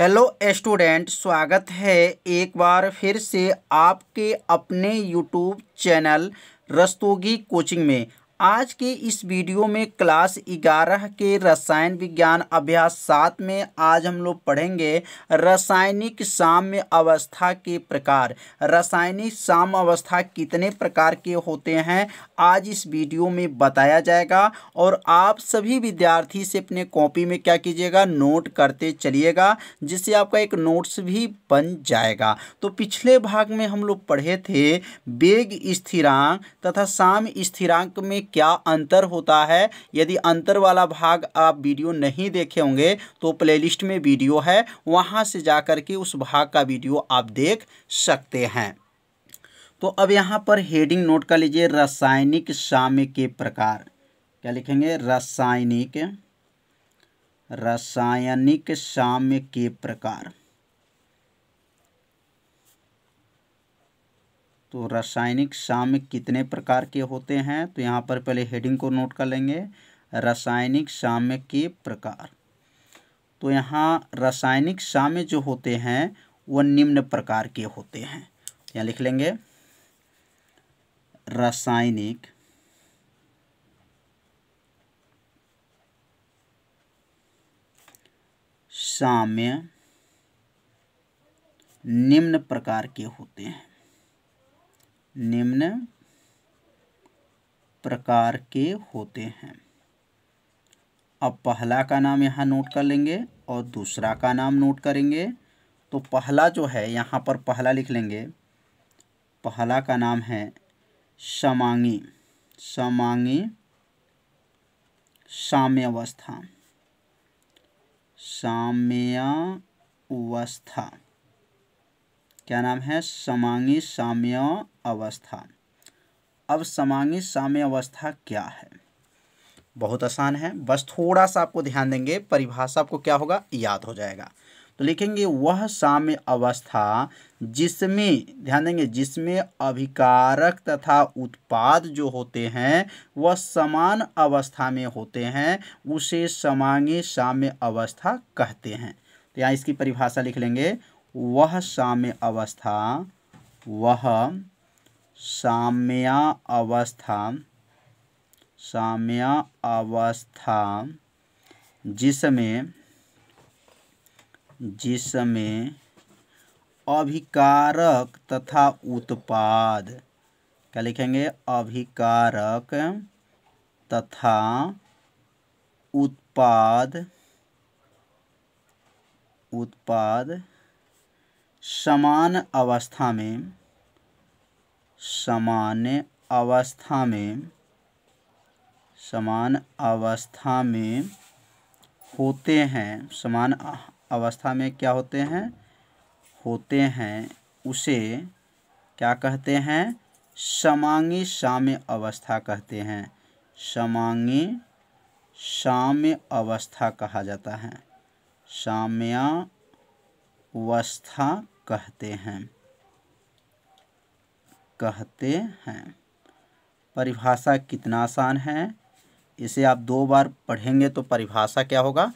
hello student स्वागत है एक बार फिर से आपके अपने यूट्यूब चैनल रस्तोगी कोचिंग में आज के इस वीडियो में क्लास 11 के रसायन विज्ञान अभ्यास सात में आज हम लोग पढ़ेंगे रासायनिक साम्य अवस्था के प्रकार रासायनिक साम्य अवस्था कितने प्रकार के होते हैं आज इस वीडियो में बताया जाएगा और आप सभी विद्यार्थी से अपने कॉपी में क्या कीजिएगा नोट करते चलिएगा जिससे आपका एक नोट्स भी बन जाएगा तो पिछले भाग में हम लोग पढ़े थे वेग स्थिरांक तथा साम स्थिरांक में क्या अंतर होता है यदि अंतर वाला भाग आप वीडियो नहीं देखे होंगे तो प्लेलिस्ट में वीडियो है वहाँ से जा के उस भाग का वीडियो आप देख सकते हैं तो अब यहाँ पर हेडिंग नोट कर लीजिए रासायनिक साम्य के प्रकार क्या लिखेंगे रासायनिक रासायनिक साम्य के प्रकार तो रासायनिक साम्य कितने प्रकार के होते हैं तो यहाँ पर पहले हेडिंग को नोट कर लेंगे रासायनिक साम्य के प्रकार तो यहाँ रासायनिक साम्य जो होते हैं वह निम्न प्रकार के होते हैं यहाँ लिख लेंगे रासायनिक साम्य निम्न प्रकार के होते हैं निम्न प्रकार के होते हैं अब पहला का नाम यहाँ नोट कर लेंगे और दूसरा का नाम नोट करेंगे तो पहला जो है यहाँ पर पहला लिख लेंगे पहला का नाम है समांगी समांगी साम्यवस्था साम्यवस्था क्या नाम है समांगी साम्य अवस्था अब समांगी साम्य अवस्था क्या है बहुत आसान है बस थोड़ा सा आपको ध्यान देंगे परिभाषा आपको क्या होगा याद हो जाएगा तो लिखेंगे वह साम्य अवस्था जिसमें ध्यान देंगे जिसमें अभिकारक तथा उत्पाद जो होते हैं वह समान अवस्था में होते हैं उसे समांगी साम्य अवस्था कहते हैं तो यहाँ इसकी परिभाषा लिख लेंगे वह साम्य अवस्था वह साम्या अवस्था साम्या अवस्था जिसमें जिसमें अभिकारक तथा उत्पाद क्या लिखेंगे अभिकारक तथा उत्पाद उत्पाद समान अवस्था में सामान्य अवस्था में समान अवस्था में होते हैं समान अवस्था में क्या होते हैं होते हैं उसे क्या कहते हैं समांगी साम्य अवस्था कहते हैं समांगी साम्य अवस्था कहा जाता है साम्यावस्था कहते हैं कहते हैं परिभाषा कितना आसान है इसे आप दो बार पढ़ेंगे तो परिभाषा क्या होगा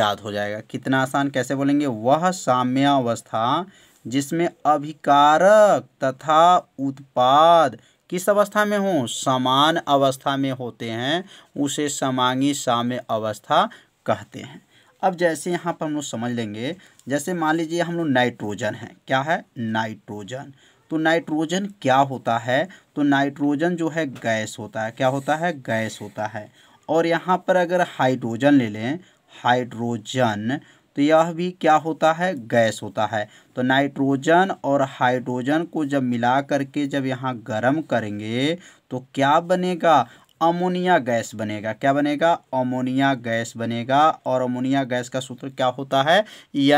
याद हो जाएगा कितना आसान कैसे बोलेंगे वह साम्यावस्था जिसमें अभिकारक तथा उत्पाद किस अवस्था में हों समान अवस्था में होते हैं उसे समांगी साम्य अवस्था कहते हैं अब जैसे यहाँ पर हम लोग समझ लेंगे जैसे मान लीजिए हम लोग नाइट्रोजन है क्या है नाइट्रोजन तो नाइट्रोजन क्या होता है तो नाइट्रोजन जो है गैस होता है क्या होता है गैस होता है और यहाँ पर अगर हाइड्रोजन ले लें हाइड्रोजन तो यह भी क्या होता है गैस होता है तो नाइट्रोजन और हाइड्रोजन को जब मिला करके जब यहाँ गर्म करेंगे तो क्या बनेगा अमोनिया गैस बनेगा क्या बनेगा अमोनिया गैस बनेगा और अमोनिया गैस का सूत्र क्या होता है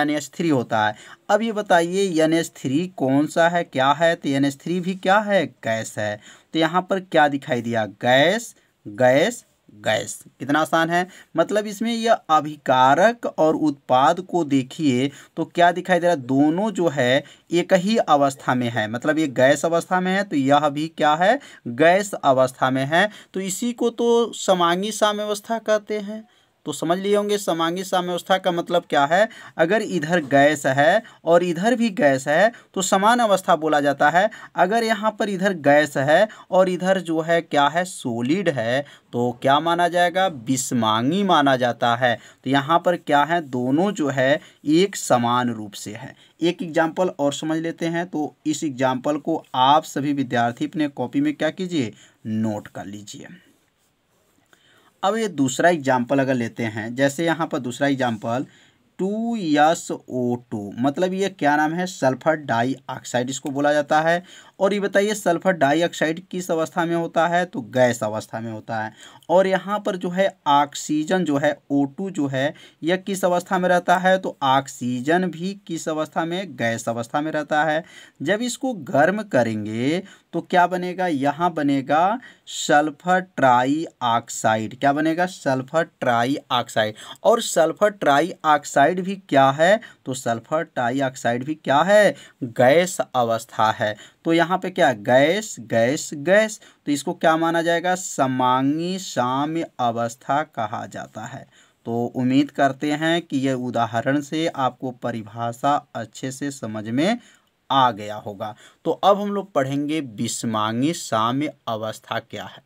एन एस थ्री होता है अब ये बताइए एन एस थ्री कौन सा है क्या है तो एन एस थ्री भी क्या है गैस है तो यहाँ पर क्या दिखाई दिया गैस गैस गैस कितना आसान है मतलब इसमें यह अभिकारक और उत्पाद को देखिए तो क्या दिखाई दे रहा है दोनों जो है एक ही अवस्था में है मतलब ये गैस अवस्था में है तो यह भी क्या है गैस अवस्था में है तो इसी को तो समांगी साम्यवस्था कहते हैं तो समझ लिए होंगे समांगी साम्यवस्था का मतलब क्या है अगर इधर गैस है और इधर भी गैस है तो समान अवस्था बोला जाता है अगर यहाँ पर इधर गैस है और इधर जो है क्या है सोलिड है तो क्या माना जाएगा विस्मांगी माना जाता है तो यहाँ पर क्या है दोनों जो है एक समान रूप से है एक एग्जाम्पल और समझ लेते हैं तो इस एग्जाम्पल को आप सभी विद्यार्थी अपने कॉपी में क्या कीजिए नोट कर लीजिए अब ये दूसरा एग्जाम्पल अगर लेते हैं जैसे यहाँ पर दूसरा example two S O two मतलब ये क्या नाम है सल्फर डाई ऑक्साइड इसको बोला जाता है और ये बताइए सल्फर डाई ऑक्साइड किस अवस्था में होता है तो गैस अवस्था में होता है और यहाँ पर जो है ऑक्सीजन जो है O2 जो है यह किस अवस्था में रहता है तो ऑक्सीजन भी किस अवस्था में गैस अवस्था में रहता है जब इसको गर्म करेंगे तो क्या बनेगा यहाँ बनेगा सल्फर ट्राई ऑक्साइड क्या बनेगा सल्फर ट्राई ऑक्साइड और सल्फर ट्राई ऑक्साइड भी क्या है तो सल्फर ट्राई ऑक्साइड भी क्या है गैस अवस्था है तो यहाँ पे क्या गैस गैस गैस तो इसको क्या माना जाएगा समांगी साम्य अवस्था कहा जाता है तो उम्मीद करते हैं कि यह उदाहरण से आपको परिभाषा अच्छे से समझ में आ गया होगा तो अब हम लोग पढ़ेंगे विस्मांगी साम्य अवस्था क्या है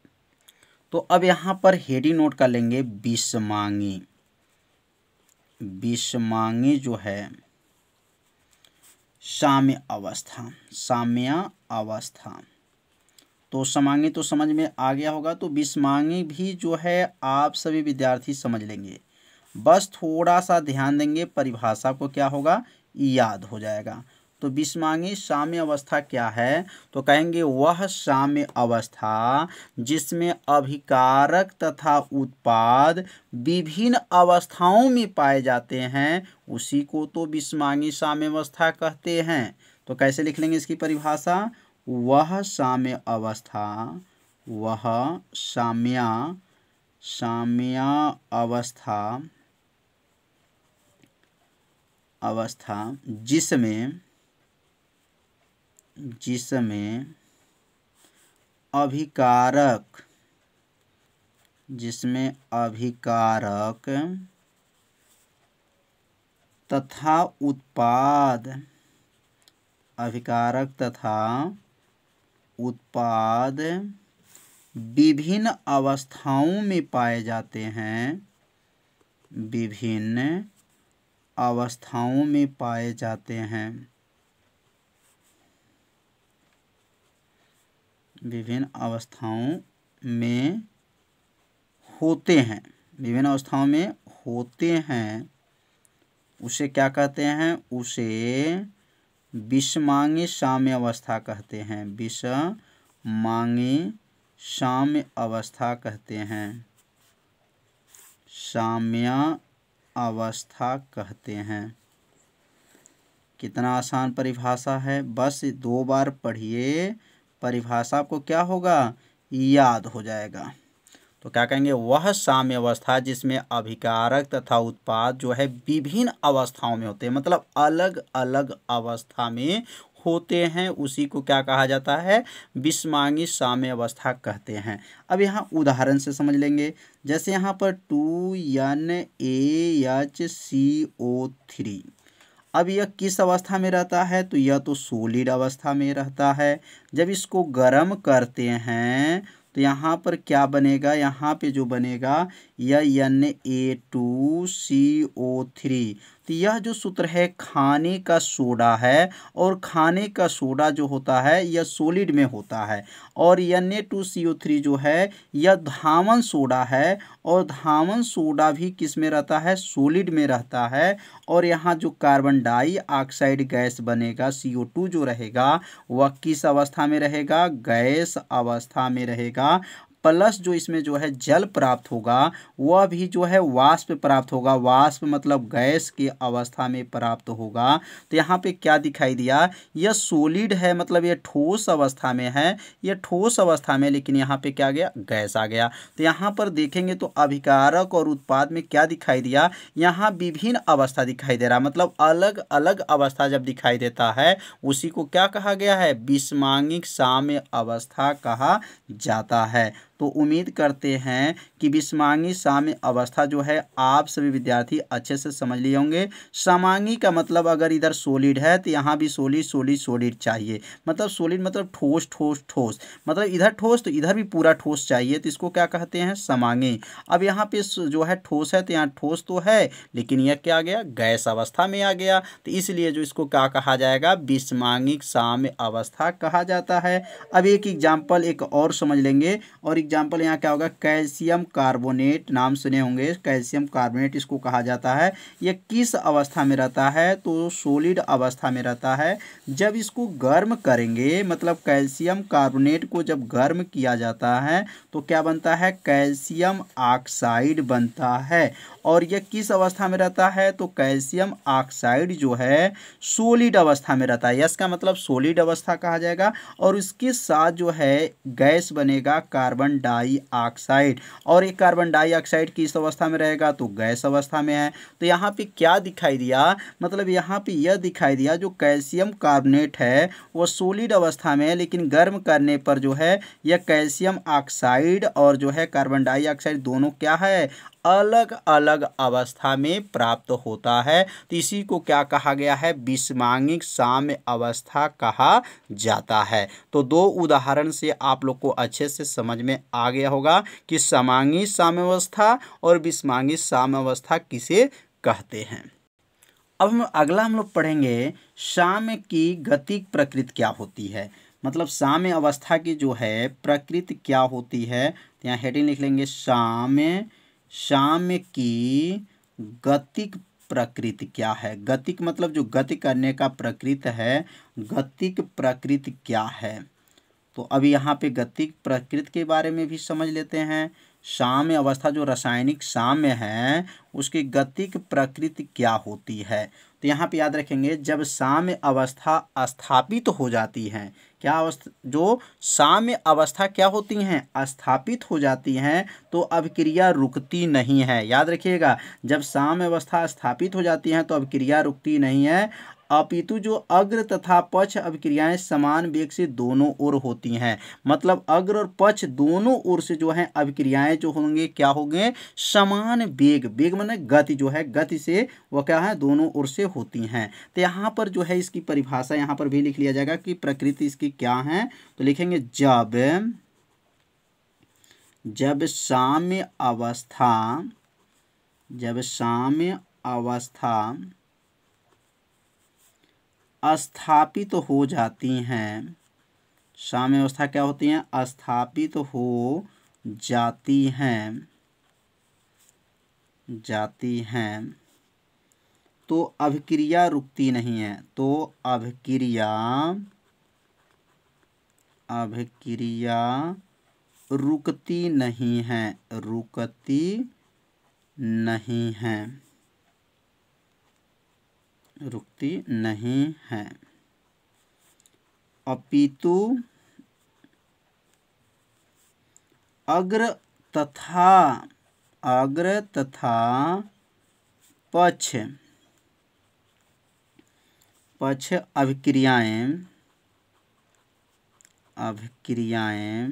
तो अब यहाँ पर हेडी नोट कर लेंगे विस्मांगी विस्मांगी जो है साम्य अवस्था साम्या अवस्था तो समांगी तो समझ में आ गया होगा तो विस्मांगी भी जो है आप सभी विद्यार्थी समझ लेंगे बस थोड़ा सा ध्यान देंगे परिभाषा को क्या होगा याद हो जाएगा तो विस्मांगी साम्य अवस्था क्या है तो कहेंगे वह साम्य अवस्था जिसमें अभिकारक तथा उत्पाद विभिन्न अवस्थाओं में पाए जाते हैं उसी को तो विस्मांगी साम्य अवस्था कहते हैं तो कैसे लिख लेंगे इसकी परिभाषा वह साम्य अवस्था वह साम्या साम्या अवस्था अवस्था जिसमें जिसमें अभिकारक जिसमें अभिकारक तथा उत्पाद अभिकारक तथा उत्पाद विभिन्न अवस्थाओं में पाए जाते हैं विभिन्न अवस्थाओं में पाए जाते हैं विभिन्न अवस्थाओं में होते हैं विभिन्न अवस्थाओं में होते हैं उसे क्या कहते हैं उसे विषमांगी साम्य अवस्था कहते हैं विष मांगी साम्य अवस्था कहते हैं साम्य अवस्था कहते हैं कितना आसान परिभाषा है बस दो बार पढ़िए परिभाषा आपको क्या होगा याद हो जाएगा तो क्या कहेंगे वह साम्य अवस्था जिसमें अभिकारक तथा उत्पाद जो है विभिन्न अवस्थाओं में होते हैं मतलब अलग अलग अवस्था में होते हैं उसी को क्या कहा जाता है विस्मांगी साम्य अवस्था कहते हैं अब यहाँ उदाहरण से समझ लेंगे जैसे यहाँ पर two N A H C O three अब यह किस अवस्था में रहता है तो यह तो सोलिड अवस्था में रहता है जब इसको गर्म करते हैं तो यहाँ पर क्या बनेगा यहाँ पे जो बनेगा यह N A two C O three तो यह जो सूत्र है खाने का सोडा है और खाने का सोडा जो होता है यह सोलिड में होता है और N A two C O three जो है यह धामन सोडा है और धावन सोडा भी किस में रहता है सोलिड में रहता है और यहाँ जो कार्बन डाइऑक्साइड गैस बनेगा सी ओ टू जो रहेगा वह किस अवस्था में रहेगा गैस अवस्था में रहेगा प्लस जो इसमें जो है जल प्राप्त होगा वह भी जो है वाष्प प्राप्त होगा वाष्प मतलब गैस की अवस्था में प्राप्त होगा तो यहाँ पे क्या दिखाई दिया यह सोलिड है मतलब यह ठोस अवस्था में है यह ठोस अवस्था में लेकिन यहाँ पे क्या गया गैस आ गया तो यहाँ पर देखेंगे तो अभिकारक और उत्पाद में क्या दिखाई दिया यहाँ विभिन्न अवस्था दिखाई दे रहा मतलब अलग अलग अवस्था जब दिखाई देता है उसी को क्या कहा गया है विस्मांगिक साम्य अवस्था कहा जाता है तो उम्मीद करते हैं कि विषमांगी साम्य अवस्था जो है आप सभी विद्यार्थी अच्छे से समझ लिए होंगे समांगी का मतलब अगर इधर सोलिड है तो यहाँ भी सोलिड सोलिड सोलिड चाहिए मतलब सोलिड मतलब ठोस ठोस ठोस मतलब इधर ठोस तो इधर भी पूरा ठोस चाहिए तो इसको क्या कहते हैं समांगी अब यहाँ पे जो है ठोस है तो यहाँ ठोस तो है लेकिन यह क्या आ गया गैस अवस्था में आ गया तो इसलिए जो इसको क्या कहा जाएगा विषमांगिक साम्य अवस्था कहा जाता है अब एक एग्जाम्पल एक और समझ लेंगे और एक एग्जाम्पल यहाँ क्या होगा कैल्शियम कार्बोनेट नाम सुने होंगे कैल्शियम कार्बोनेट इसको कहा जाता है ये किस अवस्था में रहता है तो सोलिड अवस्था में रहता है जब इसको गर्म करेंगे मतलब कैल्शियम कार्बोनेट को जब गर्म किया जाता है तो क्या बनता है कैल्शियम ऑक्साइड बनता है और यह किस अवस्था में रहता है तो कैल्शियम ऑक्साइड जो है सोलिड अवस्था में रहता है यस का मतलब सोलिड अवस्था कहा जाएगा और उसके साथ जो है गैस बनेगा कार्बन डाइऑक्साइड और एक कार्बन डाइऑक्साइड किस अवस्था में रहेगा तो गैस अवस्था में है तो यहाँ पे क्या दिखाई दिया मतलब यहाँ पे यह दिखाई दिया जो कैल्शियम कार्बोनेट है वो सोलिड अवस्था में है लेकिन गर्म करने पर जो है यह कैल्शियम ऑक्साइड और जो है कार्बन डाइऑक्साइड दोनों क्या है अलग अलग अवस्था में प्राप्त होता है तो इसी को क्या कहा गया है विस्मांगिक साम्य अवस्था कहा जाता है तो दो उदाहरण से आप लोग को अच्छे से समझ में आ गया होगा कि समांगी साम्यवस्था और विस्मांगी साम्यवस्था किसे कहते हैं अब हम अगला हम लोग पढ़ेंगे साम्य की गतिक प्रकृति क्या होती है मतलब साम्य अवस्था की जो है प्रकृति क्या होती है तो यहाँ हेडिंग लिख लेंगे साम्य साम्य की गतिक प्रकृति क्या है गतिक मतलब जो गति करने का प्रकृति है गतिक प्रकृति क्या है तो अब यहाँ पे गतिक प्रकृति के बारे में भी समझ लेते हैं साम्य अवस्था जो रासायनिक साम्य है उसकी गतिक प्रकृति क्या होती है तो यहाँ पे याद रखेंगे जब साम्य अवस्था स्थापित हो जाती है क्या अवस्था जो साम्य अवस्था क्या होती हैं स्थापित हो जाती हैं तो अब क्रिया रुकती नहीं है याद रखिएगा जब साम्य अवस्था स्थापित हो जाती हैं तो अब क्रिया रुकती नहीं है अपितु जो अग्र तथा पक्ष अभिक्रियाएं समान वेग से दोनों ओर होती हैं मतलब अग्र और पक्ष दोनों ओर से जो है अभिक्रियाएं जो होंगे क्या होंगे समान वेग वेग मैंने गति जो है गति से वह क्या है दोनों ओर से होती हैं तो यहाँ पर जो है इसकी परिभाषा यहाँ पर भी लिख लिया जाएगा कि प्रकृति इसकी क्या है तो लिखेंगे जब जब साम्य अवस्था जब साम्य अवस्था स्थापित तो हो जाती हैं साम्य अवस्था क्या होती हैं अस्थापित तो हो जाती हैं जाती हैं तो अभिक्रिया रुकती नहीं है तो अभिक्रिया अभिक्रिया रुकती नहीं है रुकती नहीं है रुकती नहीं है अपितु अग्र तथा अग्र तथा पक्ष पक्ष अभिक्रियाएं अभिक्रियाएं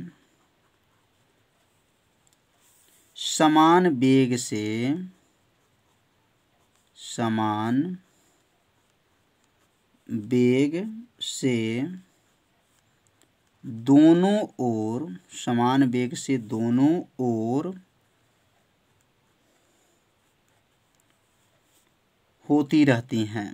समान वेग से समान वेग से दोनों ओर समान वेग से दोनों ओर होती रहती हैं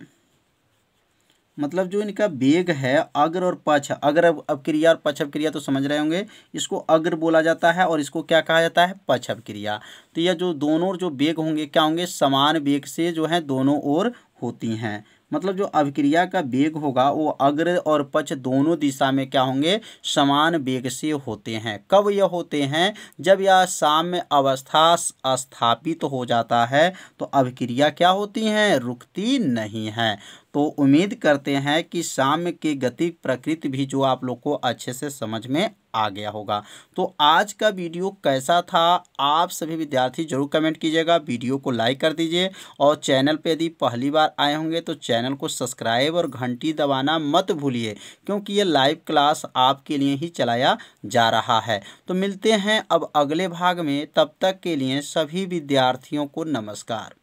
मतलब जो इनका वेग है अग्र और पक्ष अग्र अपक्रिया और पक्ष अपक्रिया तो समझ रहे होंगे इसको अग्र बोला जाता है और इसको क्या कहा जाता है पक्ष अपक्रिया तो यह जो दोनों जो वेग होंगे क्या होंगे समान वेग से जो है दोनों ओर होती हैं मतलब जो अभिक्रिया का वेग होगा वो अग्र और पक्ष दोनों दिशा में क्या होंगे समान वेग से होते हैं कब यह होते हैं जब यह साम्य अवस्था स्थापित तो हो जाता है तो अभिक्रिया क्या होती हैं रुकती नहीं है तो उम्मीद करते हैं कि साम्य की गति प्रकृति भी जो आप लोग को अच्छे से समझ में आ गया होगा तो आज का वीडियो कैसा था आप सभी विद्यार्थी जरूर कमेंट कीजिएगा वीडियो को लाइक कर दीजिए और चैनल पर यदि पहली बार आए होंगे तो चैनल को सब्सक्राइब और घंटी दबाना मत भूलिए क्योंकि ये लाइव क्लास आपके लिए ही चलाया जा रहा है तो मिलते हैं अब अगले भाग में तब तक के लिए सभी विद्यार्थियों को नमस्कार